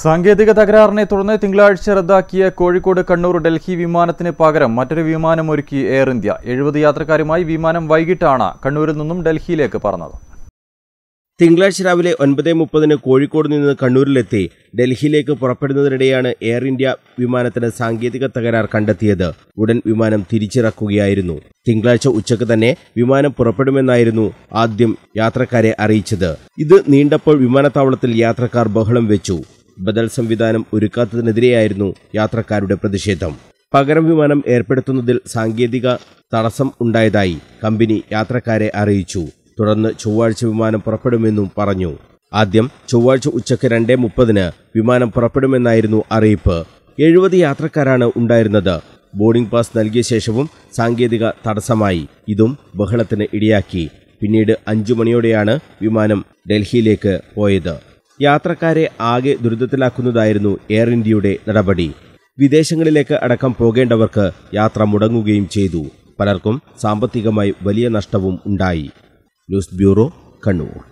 സാങ്കേതിക തകരാറിനെ തുടർന്ന് തിങ്കളാഴ്ച റദ്ദാക്കിയ കോഴിക്കോട് കണ്ണൂർ ഡൽഹി വിമാനത്തിന് പകരം മറ്റൊരു വിമാനം ഒരുക്കി എയർ ഇന്ത്യ എഴുപത് യാത്രക്കാരുമായി വിമാനം വൈകിട്ടാണ് കണ്ണൂരിൽ നിന്നും ഡൽഹിയിലേക്ക് പറന്നത് തിങ്കളാഴ്ച രാവിലെ ഒൻപത് മുപ്പതിന് കോഴിക്കോട് നിന്ന് കണ്ണൂരിലെത്തി ഡൽഹിയിലേക്ക് പുറപ്പെടുന്നതിനിടെയാണ് എയർ ഇന്ത്യ വിമാനത്തിന് സാങ്കേതിക തകരാർ കണ്ടെത്തിയത് ഉടൻ വിമാനം തിരിച്ചിറക്കുകയായിരുന്നു തിങ്കളാഴ്ച ഉച്ചക്ക് തന്നെ വിമാനം പുറപ്പെടുമെന്നായിരുന്നു ആദ്യം യാത്രക്കാരെ അറിയിച്ചത് ഇത് നീണ്ടപ്പോൾ വിമാനത്താവളത്തിൽ യാത്രക്കാർ ബഹളം വെച്ചു ബദൽ സംവിധാനം ഒരുക്കാത്തതിനെതിരെയായിരുന്നു യാത്രക്കാരുടെ പ്രതിഷേധം പകരം വിമാനം ഏർപ്പെടുത്തുന്നതിൽ സാങ്കേതിക തടസ്സം ഉണ്ടായതായി കമ്പനി യാത്രക്കാരെ അറിയിച്ചു തുടർന്ന് ചൊവ്വാഴ്ച വിമാനം പുറപ്പെടുമെന്നും പറഞ്ഞു ആദ്യം ചൊവ്വാഴ്ച ഉച്ചയ്ക്ക് രണ്ടേ മുപ്പതിന് വിമാനം പുറപ്പെടുമെന്നായിരുന്നു അറിയിപ്പ് എഴുപത് യാത്രക്കാരാണ് ഉണ്ടായിരുന്നത് ബോർഡിംഗ് പാസ് നൽകിയ ശേഷവും സാങ്കേതിക തടസ്സമായി ഇതും ബഹളത്തിന് ഇടയാക്കി പിന്നീട് അഞ്ചു മണിയോടെയാണ് വിമാനം ഡൽഹിയിലേക്ക് പോയത് യാത്രക്കാരെ ആകെ ദുരിതത്തിലാക്കുന്നതായിരുന്നു എയർ ഇന്ത്യയുടെ നടപടി വിദേശങ്ങളിലേക്ക് അടക്കം പോകേണ്ടവർക്ക് യാത്ര മുടങ്ങുകയും ചെയ്തു പലർക്കും സാമ്പത്തികമായി വലിയ നഷ്ടവും ഉണ്ടായി ന്യൂസ് ബ്യൂറോ കണ്ണൂർ